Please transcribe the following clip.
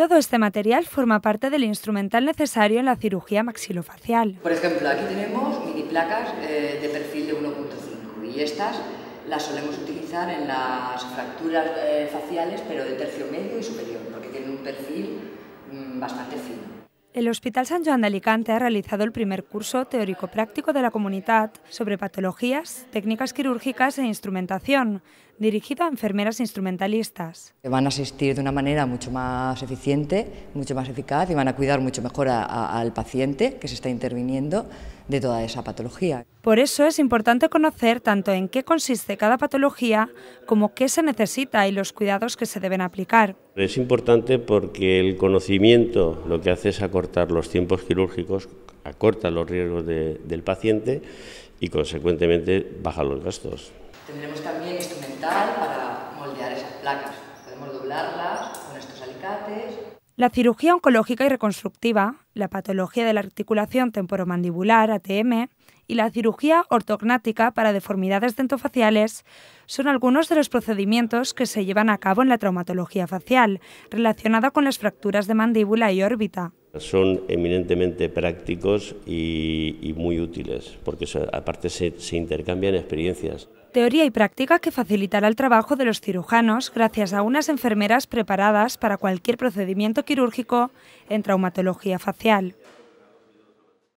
Todo este material forma parte del instrumental necesario en la cirugía maxilofacial. Por ejemplo, aquí tenemos mini placas eh, de perfil de 1.5 y estas las solemos utilizar en las fracturas eh, faciales, pero de tercio medio y superior, porque tienen un perfil mm, bastante fino. El Hospital San Joan de Alicante ha realizado el primer curso teórico-práctico de la comunidad sobre patologías, técnicas quirúrgicas e instrumentación, ...dirigido a enfermeras instrumentalistas. Van a asistir de una manera mucho más eficiente, mucho más eficaz y van a cuidar mucho mejor al paciente que se está interviniendo de toda esa patología. Por eso es importante conocer tanto en qué consiste cada patología como qué se necesita y los cuidados que se deben aplicar. Es importante porque el conocimiento lo que hace es acortar los tiempos quirúrgicos, acorta los riesgos del paciente y consecuentemente baja los gastos. Tendremos para moldear esas placas. Podemos con alicates. La cirugía oncológica y reconstructiva, la patología de la articulación temporomandibular, ATM, y la cirugía ortognática para deformidades dentofaciales son algunos de los procedimientos que se llevan a cabo en la traumatología facial, relacionada con las fracturas de mandíbula y órbita. Son eminentemente prácticos y, muy útiles, porque aparte se intercambian experiencias. Teoría y práctica que facilitará el trabajo de los cirujanos gracias a unas enfermeras preparadas para cualquier procedimiento quirúrgico en traumatología facial.